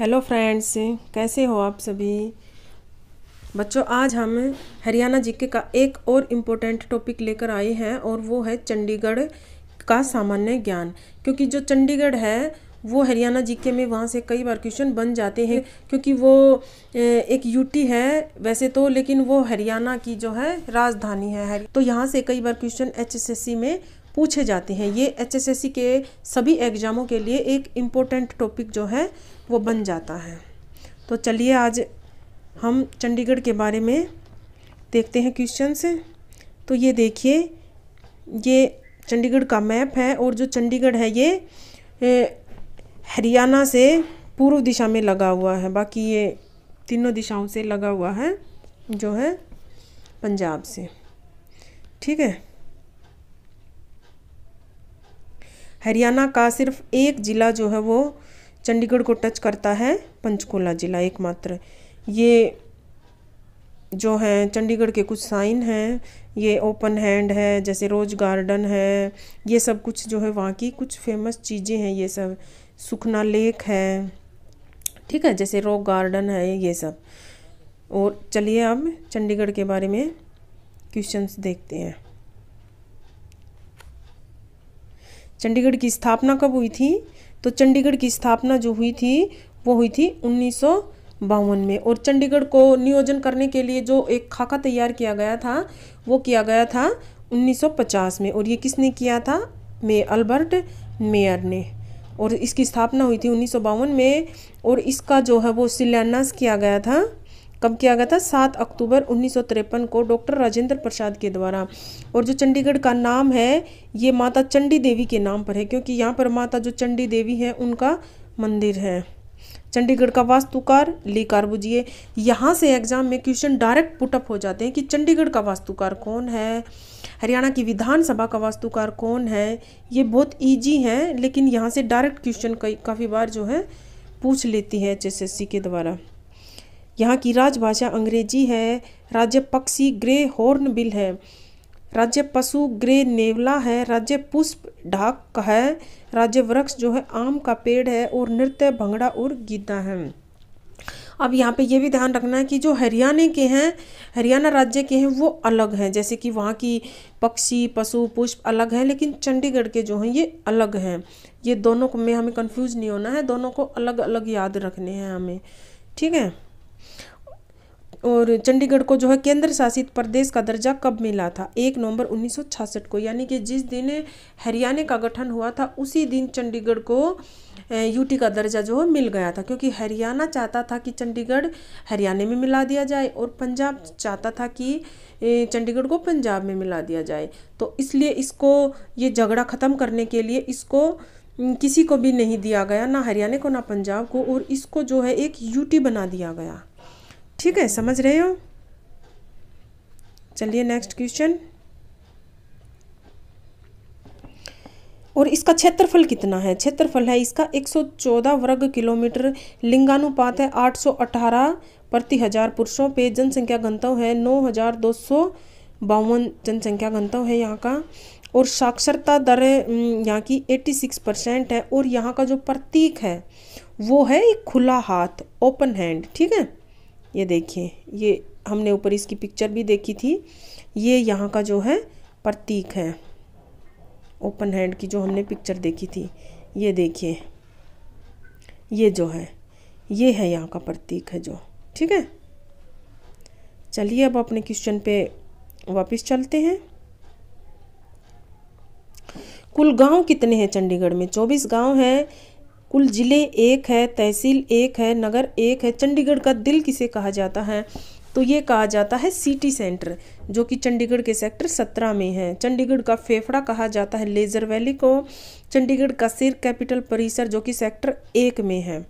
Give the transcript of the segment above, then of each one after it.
hello friends कैसे हो आप सभी बच्चों आज हम हरियाणा जीके का एक और इम्पोर्टेंट टॉपिक लेकर आए हैं और वो है चंडीगढ़ का सामान्य ज्ञान क्योंकि जो चंडीगढ़ है वो हरियाणा जीके में वहाँ से कई बार क्वेश्चन बन जाते हैं क्योंकि वो एक यूटी है वैसे तो लेकिन वो हरियाणा की जो है राजधानी है तो यहाँ से कई बार क्वेश्चन एच में पूछे जाते हैं ये एचएसएससी के सभी एग्ज़ामों के लिए एक इम्पोर्टेंट टॉपिक जो है वो बन जाता है तो चलिए आज हम चंडीगढ़ के बारे में देखते हैं क्वेश्चन से तो ये देखिए ये चंडीगढ़ का मैप है और जो चंडीगढ़ है ये हरियाणा से पूर्व दिशा में लगा हुआ है बाकी ये तीनों दिशाओं से लगा हुआ है जो है पंजाब से ठीक है हरियाणा का सिर्फ एक ज़िला जो है वो चंडीगढ़ को टच करता है पंचकूला ज़िला एकमात्र ये जो है चंडीगढ़ के कुछ साइन हैं ये ओपन हैंड है जैसे रोज़ गार्डन है ये सब कुछ जो है वहाँ की कुछ फेमस चीज़ें हैं ये सब सुखना लेक है ठीक है जैसे रॉक गार्डन है ये सब और चलिए अब चंडीगढ़ के बारे में क्वेश्चंस देखते हैं चंडीगढ़ की स्थापना कब हुई थी तो चंडीगढ़ की स्थापना जो हुई थी वो हुई थी उन्नीस बावन में और चंडीगढ़ को नियोजन करने के लिए जो एक खाका तैयार किया गया था वो किया गया था 1950 में और ये किसने किया था मे अल्बर्ट मेयर ने और इसकी स्थापना हुई थी उन्नीस में और इसका जो है वो शिलान्यास किया गया था कब किया गया था सात अक्टूबर उन्नीस को डॉक्टर राजेंद्र प्रसाद के द्वारा और जो चंडीगढ़ का नाम है ये माता चंडी देवी के नाम पर है क्योंकि यहाँ पर माता जो चंडी देवी है उनका मंदिर है चंडीगढ़ का वास्तुकार ली कार्बुजिए यहाँ से एग्जाम में क्वेश्चन डायरेक्ट पुटअप हो जाते हैं कि चंडीगढ़ का वास्तुकार कौन है हरियाणा की विधानसभा का वास्तुकार कौन है ये बहुत ईजी है लेकिन यहाँ से डायरेक्ट क्वेश्चन कई काफ़ी बार जो है पूछ लेती है एच के द्वारा यहाँ की राजभाषा अंग्रेजी है राज्य पक्षी ग्रे हॉर्न बिल है राज्य पशु ग्रे नेवला है राज्य पुष्प ढाक है राज्य वृक्ष जो है आम का पेड़ है और नृत्य भंगड़ा और गीता है अब यहाँ पे ये भी ध्यान रखना है कि जो हरियाणा के हैं हरियाणा राज्य के हैं वो अलग हैं जैसे कि वहाँ की पक्षी पशु पुष्प अलग हैं लेकिन चंडीगढ़ के जो हैं ये अलग हैं ये दोनों को में हमें कंफ्यूज नहीं होना है दोनों को अलग अलग याद रखने हैं हमें ठीक है और चंडीगढ़ को जो है केंद्र शासित प्रदेश का दर्जा कब मिला था एक नवंबर 1966 को यानी कि जिस दिन हरियाणा का गठन हुआ था उसी दिन चंडीगढ़ को यूटी का दर्जा जो है मिल गया था क्योंकि हरियाणा चाहता था कि चंडीगढ़ हरियाणा में मिला दिया जाए और पंजाब चाहता था कि चंडीगढ़ को पंजाब में मिला दिया जाए तो इसलिए इसको ये झगड़ा ख़त्म करने के लिए इसको किसी को भी नहीं दिया गया ना हरियाणा को ना पंजाब को और इसको जो है एक यूटी बना दिया गया ठीक है समझ रहे हो चलिए नेक्स्ट क्वेश्चन और इसका क्षेत्रफल कितना है क्षेत्रफल है इसका 114 वर्ग किलोमीटर लिंगानुपात है 818 प्रति हजार पुरुषों पे जनसंख्या घनत्व है नौ हजार दो सौ बावन जनसंख्या घनत्व है यहाँ का और साक्षरता दर यहाँ की 86 परसेंट है और यहाँ का जो प्रतीक है वो है एक खुला हाथ ओपन हैंड ठीक है ये देखिए ये हमने ऊपर इसकी पिक्चर भी देखी थी ये यहाँ का जो है प्रतीक है ओपन हैंड की जो हमने पिक्चर देखी थी ये देखिए ये जो है ये है यहाँ का प्रतीक है जो ठीक है चलिए अब अपने क्वेश्चन पे वापस चलते हैं कुल गांव कितने हैं चंडीगढ़ में चौबीस गांव हैं कुल ज़िले एक है तहसील एक है नगर एक है चंडीगढ़ का दिल किसे कहा जाता है तो ये कहा जाता है सिटी सेंटर जो कि चंडीगढ़ के सेक्टर सत्रह में है चंडीगढ़ का फेफड़ा कहा जाता है लेज़र वैली को चंडीगढ़ का सिर कैपिटल परिसर जो कि सेक्टर एक में है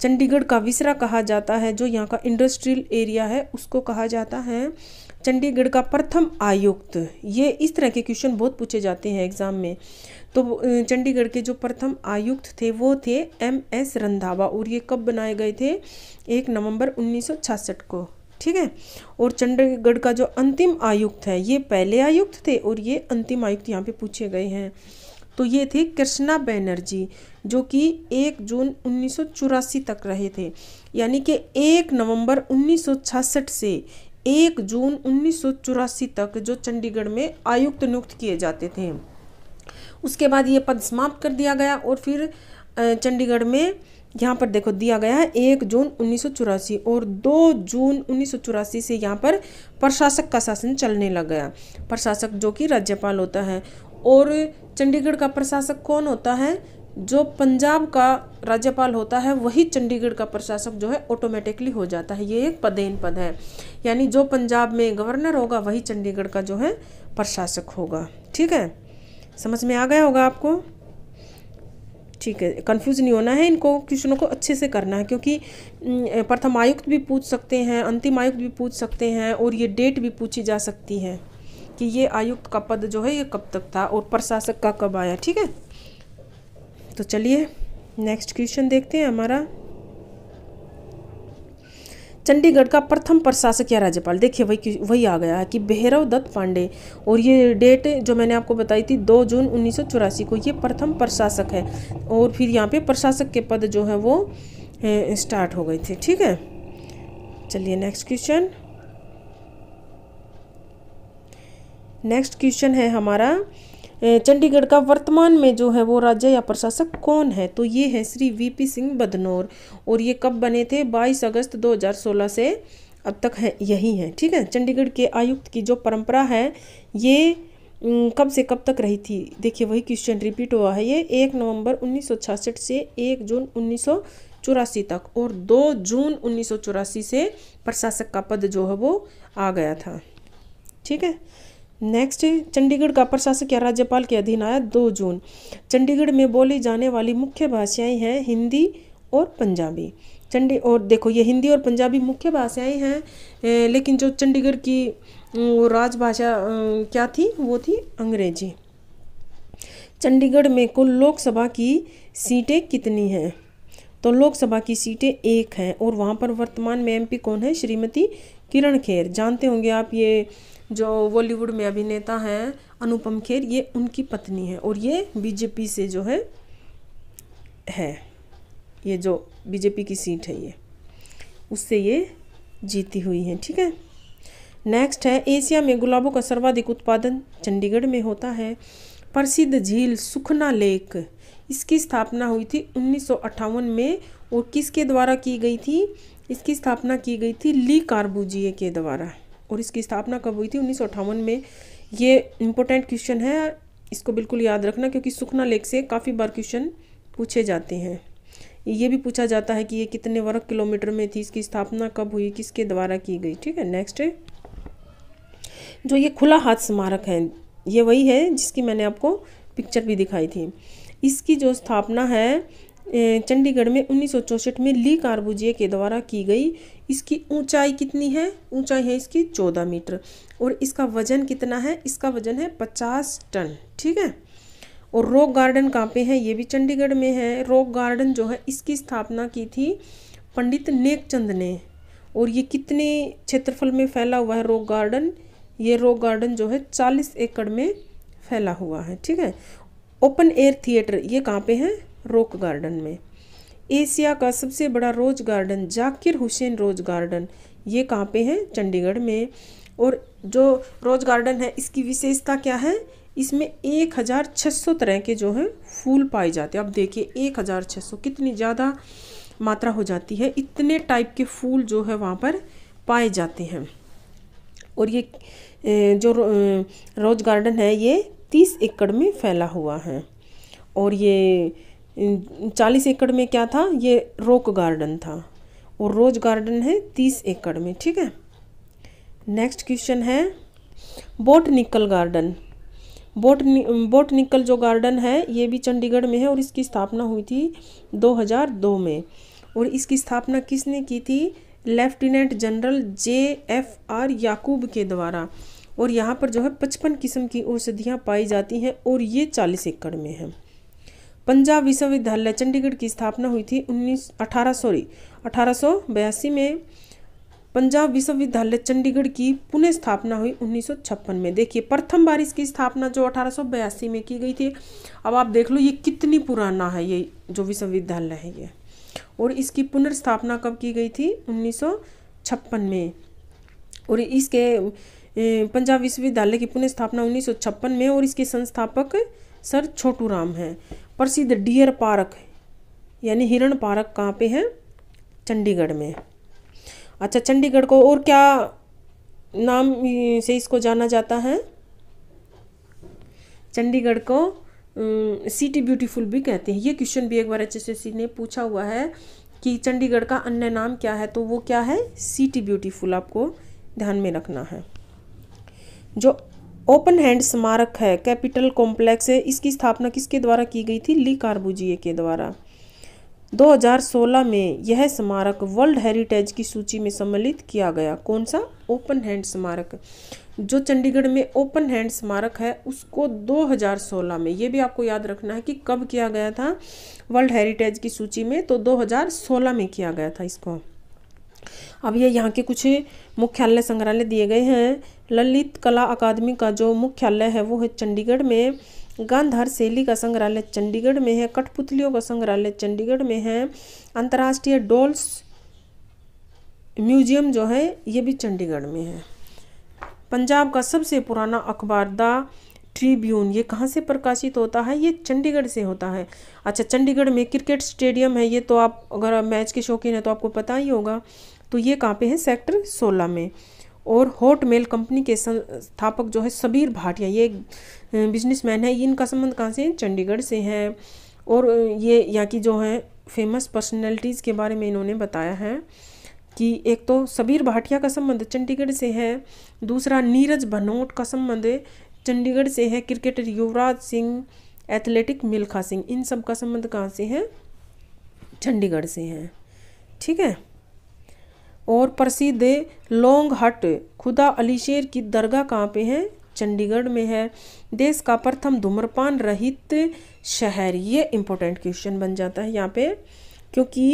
चंडीगढ़ का विसरा कहा जाता है जो यहाँ का इंडस्ट्रियल एरिया है उसको कहा जाता है चंडीगढ़ का प्रथम आयुक्त ये इस तरह के क्वेश्चन बहुत पूछे जाते हैं एग्ज़ाम में तो चंडीगढ़ के जो प्रथम आयुक्त थे वो थे एम एस रंधावा और ये कब बनाए गए थे एक नवंबर 1966 को ठीक है और चंडीगढ़ का जो अंतिम आयुक्त है ये पहले आयुक्त थे और ये अंतिम आयुक्त यहाँ पे पूछे गए हैं तो ये थे कृष्णा बैनर्जी जो कि एक जून उन्नीस तक रहे थे यानी कि एक नवंबर 1966 से एक जून उन्नीस तक जो चंडीगढ़ में आयुक्त नियुक्त किए जाते थे उसके बाद ये पद समाप्त कर दिया गया और फिर चंडीगढ़ में यहाँ पर देखो दिया गया है एक जून उन्नीस और दो जून उन्नीस से यहाँ पर प्रशासक का शासन चलने लग गया प्रशासक जो कि राज्यपाल होता है और चंडीगढ़ का प्रशासक कौन होता है जो पंजाब का राज्यपाल होता है वही चंडीगढ़ का प्रशासक जो है ऑटोमेटिकली हो जाता है ये एक पदेन पद है यानी जो पंजाब में गवर्नर होगा वही चंडीगढ़ का जो है प्रशासक होगा ठीक है समझ में आ गया होगा आपको ठीक है कंफ्यूज नहीं होना है इनको क्वेश्चनों को अच्छे से करना है क्योंकि प्रथम आयुक्त भी पूछ सकते हैं अंतिम आयुक्त भी पूछ सकते हैं और ये डेट भी पूछी जा सकती है कि ये आयुक्त का पद जो है ये कब तक था और प्रशासक का कब आया ठीक है तो चलिए नेक्स्ट क्वेश्चन देखते हैं हमारा चंडीगढ़ का प्रथम प्रशासक या राज्यपाल देखिए वही वही आ गया है कि भैरव दत्त पांडे और ये डेट जो मैंने आपको बताई थी 2 जून उन्नीस को ये प्रथम प्रशासक है और फिर यहाँ पे प्रशासक के पद जो है वो स्टार्ट हो गए थे ठीक है चलिए नेक्स्ट क्वेश्चन नेक्स्ट क्वेश्चन है हमारा चंडीगढ़ का वर्तमान में जो है वो राज्य या प्रशासक कौन है तो ये है श्री वीपी सिंह बदनौर और ये कब बने थे 22 अगस्त 2016 से अब तक है यही है ठीक है चंडीगढ़ के आयुक्त की जो परंपरा है ये कब से कब तक रही थी देखिए वही क्वेश्चन रिपीट हुआ है ये एक नवंबर उन्नीस से एक जून उन्नीस चौरासी तक और दो जून उन्नीस से प्रशासक का पद जो है वो आ गया था ठीक है नेक्स्ट चंडीगढ़ का प्रशासक या राज्यपाल के अधीन आया दो जून चंडीगढ़ में बोली जाने वाली मुख्य भाषाएं हैं हिंदी और पंजाबी चंडी और देखो ये हिंदी और पंजाबी मुख्य भाषाएं हैं लेकिन जो चंडीगढ़ की राजभाषा क्या थी वो थी अंग्रेजी चंडीगढ़ में कुल लोकसभा की सीटें कितनी हैं तो लोकसभा की सीटें एक हैं और वहाँ पर वर्तमान में एमपी कौन है श्रीमती किरण खेर जानते होंगे आप ये जो बॉलीवुड में अभिनेता हैं अनुपम खेर ये उनकी पत्नी है और ये बीजेपी से जो है है ये जो बीजेपी की सीट है ये उससे ये जीती हुई है ठीक है नेक्स्ट है एशिया में गुलाबों का सर्वाधिक उत्पादन चंडीगढ़ में होता है प्रसिद्ध झील सुखना लेक इसकी स्थापना हुई थी उन्नीस में और किसके द्वारा की गई थी इसकी स्थापना की गई थी ली कार्बुजिए के द्वारा और इसकी स्थापना कब हुई थी उन्नीस में ये इम्पोर्टेंट क्वेश्चन है इसको बिल्कुल याद रखना क्योंकि सुखना लेक से काफ़ी बार क्वेश्चन पूछे जाते हैं ये भी पूछा जाता है कि ये कितने वर्ग किलोमीटर में थी इसकी स्थापना कब हुई किसके द्वारा की गई ठीक है नेक्स्ट जो ये खुला हाथ स्मारक है ये वही है जिसकी मैंने आपको पिक्चर भी दिखाई थी इसकी जो स्थापना है चंडीगढ़ में उन्नीस में ली कार्बुजिए के द्वारा की गई इसकी ऊंचाई कितनी है ऊंचाई है इसकी चौदह मीटर और इसका वजन कितना है इसका वजन है पचास टन ठीक है और रॉक गार्डन कहाँ पे है ये भी चंडीगढ़ में है रॉक गार्डन जो है इसकी स्थापना की थी पंडित नेकचंद ने और ये कितने क्षेत्रफल में फैला हुआ है रॉक गार्डन ये रॉक गार्डन जो है चालीस एकड़ में फैला हुआ है ठीक है ओपन एयर थिएटर ये कहाँ पे है रॉक गार्डन में एशिया का सबसे बड़ा rose garden Zakir Hussain rose garden ये कहाँ पे है चंडीगढ़ में और जो रोज गार्डन है इसकी विशेषता क्या है इसमें एक हज़ार छः सौ तरह के जो हैं फूल पाए जाते हैं अब देखिए एक हज़ार छः सौ कितनी ज़्यादा मात्रा हो जाती है इतने टाइप के फूल जो है वहाँ पर पाए जाते हैं और ये जो रोज गार्डन है ये तीस एकड़ में फैला हुआ है और ये चालीस एकड़ में क्या था ये रोक गार्डन था और रोज गार्डन है तीस एकड़ में ठीक है नेक्स्ट क्वेश्चन है बोटनिकल गार्डन बोट बोटनिकल जो गार्डन है ये भी चंडीगढ़ में है और इसकी स्थापना हुई थी 2002 में और इसकी स्थापना किसने की थी lieutenant general J F R Jacob के द्वारा और यहाँ पर जो है पचपन किस्म की औषधियाँ पाई जाती हैं और ये चालीस एकड़ में है पंजाब विश्वविद्यालय चंडीगढ़ की स्थापना हुई थी उन्नीस अठारह सॉरी अठारह में पंजाब विश्वविद्यालय चंडीगढ़ की पुनः स्थापना हुई छप्पन में देखिए प्रथम बार इसकी स्थापना जो अठारह में की गई थी अब आप देख लो ये कितनी पुराना है ये जो विश्वविद्यालय है ये और इसकी पुनर्स्थापना कब की गई थी छप्पन में और इसके पंजाब विश्वविद्यालय की पुनः स्थापना छप्पन में और इसके संस्थापक सर छोटू राम हैं प्रसिद्ध डियर पार्क यानी हिरण पार्क कहाँ पे है चंडीगढ़ में अच्छा चंडीगढ़ को और क्या नाम से इसको जाना जाता है चंडीगढ़ को सिटी ब्यूटीफुल भी कहते हैं ये क्वेश्चन भी एक बार एच ने पूछा हुआ है कि चंडीगढ़ का अन्य नाम क्या है तो वो क्या है सिटी ब्यूटीफुल आपको ध्यान में रखना है जो ओपन हैंड स्मारक है कैपिटल कॉम्प्लेक्स है इसकी स्थापना किसके द्वारा की गई थी ली कार्बुजिए के द्वारा 2016 में यह स्मारक वर्ल्ड हेरिटेज की सूची में सम्मिलित किया गया कौन सा ओपन हैंड स्मारक जो चंडीगढ़ में ओपन हैंड स्मारक है उसको 2016 में ये भी आपको याद रखना है कि कब किया गया था वर्ल्ड हेरिटेज की सूची में तो 2016 में किया गया था इसको अब ये यहाँ के कुछ मुख्यालय संग्रहालय दिए गए हैं ललित कला अकादमी का जो मुख्यालय है वो है चंडीगढ़ में गांधार शैली का संग्रहालय चंडीगढ़ में है कठपुतलियों का संग्रहालय चंडीगढ़ में है अंतर्राष्ट्रीय डोल्स म्यूजियम जो है ये भी चंडीगढ़ में है पंजाब का सबसे पुराना अखबार द ट्रिब्यून ये कहाँ से प्रकाशित होता है ये चंडीगढ़ से होता है अच्छा चंडीगढ़ में क्रिकेट स्टेडियम है ये तो आप अगर मैच के शौकीन है तो आपको पता ही होगा तो ये कहाँ पे है सेक्टर 16 में और हॉट मेल कंपनी के संस्थापक जो है सबीर भाटिया ये बिजनेसमैन है इनका संबंध कहाँ से है चंडीगढ़ से है और ये यहाँ की जो है फेमस पर्सनैलिटीज़ के बारे में इन्होंने बताया है कि एक तो सबीर भाटिया का संबंध चंडीगढ़ से है दूसरा नीरज भनोट का संबंध चंडीगढ़ से है क्रिकेटर युवराज सिंह एथलेटिक मिल्खा सिंह इन सब का संबंध कहाँ से है चंडीगढ़ से है ठीक है और प्रसिद्ध लोंग हट खुदा अली शेर की दरगाह कहाँ पे है चंडीगढ़ में है देश का प्रथम धूम्रपान रहित शहर ये इम्पोर्टेंट क्वेश्चन बन जाता है यहाँ पे क्योंकि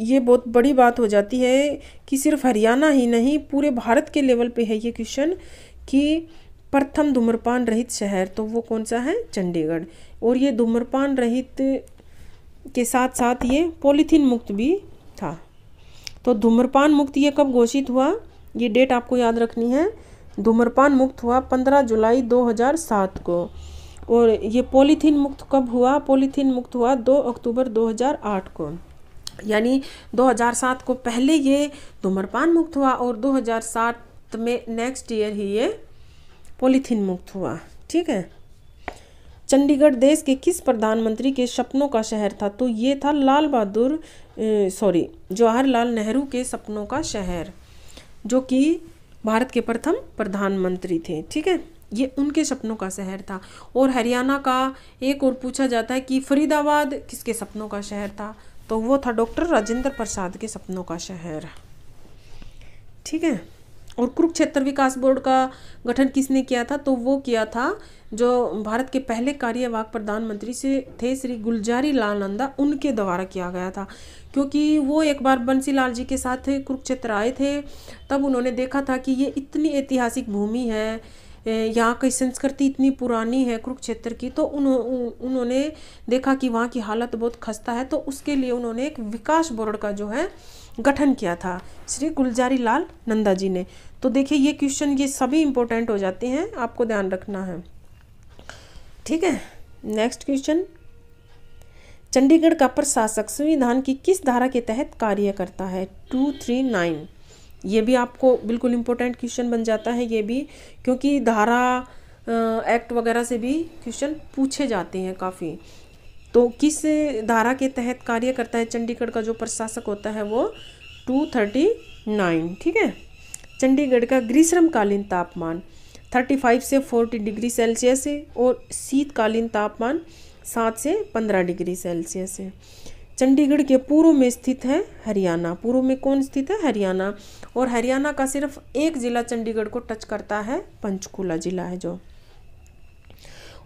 ये बहुत बड़ी बात हो जाती है कि सिर्फ हरियाणा ही नहीं पूरे भारत के लेवल पे है ये क्वेश्चन कि प्रथम धूम्रपान रहित शहर तो वो कौन सा है चंडीगढ़ और ये धूम्रपान रहित के साथ साथ ये पॉलीथीन मुक्त भी था तो धूम्रपान मुक्त ये कब घोषित हुआ ये डेट आपको याद रखनी है धूम्रपान मुक्त हुआ 15 जुलाई 2007 को और ये पॉलीथीन मुक्त कब हुआ पॉलीथीन मुक्त हुआ 2 अक्टूबर 2008 को यानी 2007 को पहले ये धूम्रपान मुक्त हुआ और 2007 में नेक्स्ट ईयर ही ये पॉलीथीन मुक्त हुआ ठीक है चंडीगढ़ देश के किस प्रधानमंत्री के सपनों का शहर था तो ये था लाल बहादुर सॉरी जवाहरलाल नेहरू के सपनों का शहर जो कि भारत के प्रथम प्रधानमंत्री थे ठीक है ये उनके सपनों का शहर था और हरियाणा का एक और पूछा जाता है कि फरीदाबाद किसके सपनों का शहर था तो वो था डॉक्टर राजेंद्र प्रसाद के सपनों का शहर ठीक है और कुरुक्षेत्र विकास बोर्ड का गठन किसने किया था तो वो किया था जो भारत के पहले कार्यवाहक प्रधानमंत्री से थे श्री गुलजारी लाल नंदा उनके द्वारा किया गया था क्योंकि वो एक बार बंसी लाल जी के साथ कुरुक्षेत्र आए थे तब उन्होंने देखा था कि ये इतनी ऐतिहासिक भूमि है यहाँ की संस्कृति इतनी पुरानी है कुरुक्षेत्र की तो उन्होंने देखा कि वहाँ की हालत बहुत खस्ता है तो उसके लिए उन्होंने एक विकास बोर्ड का जो है गठन किया था श्री गुलजारी लाल नंदा जी ने तो देखिए ये क्वेश्चन ये सभी इंपॉर्टेंट हो जाते हैं आपको ध्यान रखना है ठीक है नेक्स्ट क्वेश्चन चंडीगढ़ का प्रशासक संविधान की किस धारा के तहत कार्य करता है टू थ्री नाइन ये भी आपको बिल्कुल इंपॉर्टेंट क्वेश्चन बन जाता है ये भी क्योंकि धारा एक्ट वगैरह से भी क्वेश्चन पूछे जाते हैं काफ़ी तो किस धारा के तहत कार्य करता है चंडीगढ़ का जो प्रशासक होता है वो टू थर्टी नाइन ठीक है चंडीगढ़ का ग्रीष्मकालीन तापमान थर्टी फाइव से फोर्टी डिग्री सेल्सियस है और शीतकालीन तापमान सात से पंद्रह डिग्री सेल्सियस है चंडीगढ़ के पूर्व में स्थित है हरियाणा पूर्व में कौन स्थित है हरियाणा और हरियाणा का सिर्फ एक ज़िला चंडीगढ़ को टच करता है पंचकूला ज़िला है जो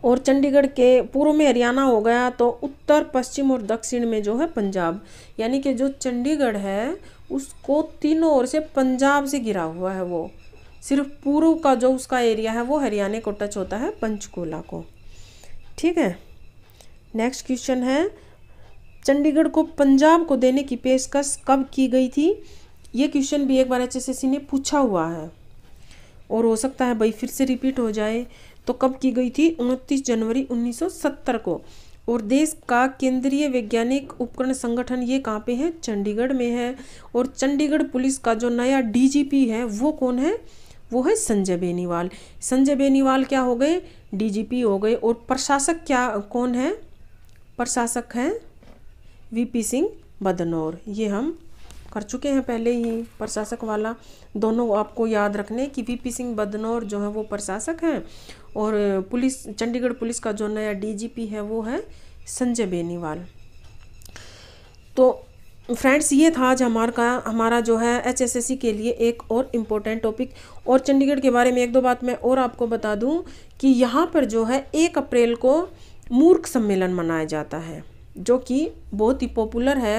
और चंडीगढ़ के पूर्व में हरियाणा हो गया तो उत्तर पश्चिम और दक्षिण में जो है पंजाब यानी कि जो चंडीगढ़ है उसको तीनों ओर से पंजाब से घिरा हुआ है वो सिर्फ पूर्व का जो उसका एरिया है वो हरियाणा को टच होता है पंचकूला को ठीक है नेक्स्ट क्वेश्चन है चंडीगढ़ को पंजाब को देने की पेशकश कब की गई थी ये क्वेश्चन भी एक बार एच ने पूछा हुआ है और हो सकता है भाई फिर से रिपीट हो जाए तो कब की गई थी 29 जनवरी 1970 को और देश का केंद्रीय वैज्ञानिक उपकरण संगठन ये कहाँ पे है चंडीगढ़ में है और चंडीगढ़ पुलिस का जो नया डीजीपी है वो कौन है वो है संजय बेनीवाल संजय बेनीवाल क्या हो गए डीजीपी हो गए और प्रशासक क्या कौन है प्रशासक हैं वीपी सिंह बदनौर ये हम कर चुके हैं पहले ही प्रशासक वाला दोनों आपको याद रखने कि वीपी सिंह बदनौर जो है वो प्रशासक हैं और पुलिस चंडीगढ़ पुलिस का जो नया डीजीपी है वो है संजय बेनीवाल तो फ्रेंड्स ये था आज हमारे का हमारा जो है एचएसएससी के लिए एक और इम्पोर्टेंट टॉपिक और चंडीगढ़ के बारे में एक दो बात मैं और आपको बता दूं कि यहाँ पर जो है एक अप्रैल को मूर्ख सम्मेलन मनाया जाता है जो कि बहुत ही पॉपुलर है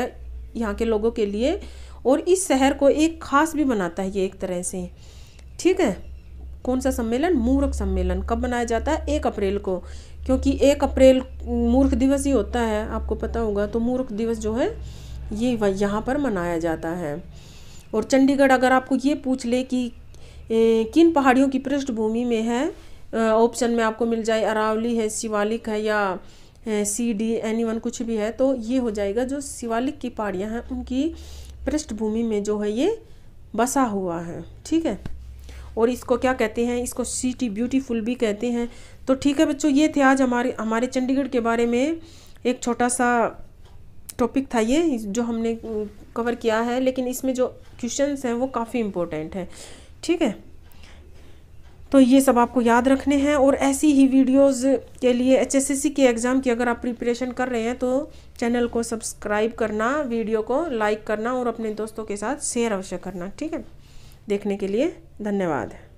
यहाँ के लोगों के लिए और इस शहर को एक खास भी बनाता है ये एक तरह से ठीक है कौन सा सम्मेलन मूर्ख सम्मेलन कब मनाया जाता है एक अप्रैल को क्योंकि एक अप्रैल मूर्ख दिवस ही होता है आपको पता होगा तो मूर्ख दिवस जो है ये यहाँ पर मनाया जाता है और चंडीगढ़ अगर आपको ये पूछ ले कि ए, किन पहाड़ियों की पृष्ठभूमि में है ऑप्शन में आपको मिल जाए अरावली है शिवालिक है या सी डी एनी वन कुछ भी है तो ये हो जाएगा जो शिवालिक की पहाड़ियाँ हैं उनकी पृष्ठभूमि में जो है ये बसा हुआ है ठीक है और इसको क्या कहते हैं इसको सिटी ब्यूटीफुल भी कहते हैं तो ठीक है बच्चों ये थे आज हमारे हमारे चंडीगढ़ के बारे में एक छोटा सा टॉपिक था ये जो हमने कवर किया है लेकिन इसमें जो क्वेश्चंस हैं वो काफ़ी इम्पोर्टेंट हैं ठीक है तो ये सब आपको याद रखने हैं और ऐसी ही वीडियोस के लिए एचएसएससी के एग्ज़ाम की अगर आप प्रिपरेशन कर रहे हैं तो चैनल को सब्सक्राइब करना वीडियो को लाइक करना और अपने दोस्तों के साथ शेयर अवश्य करना ठीक है देखने के लिए धन्यवाद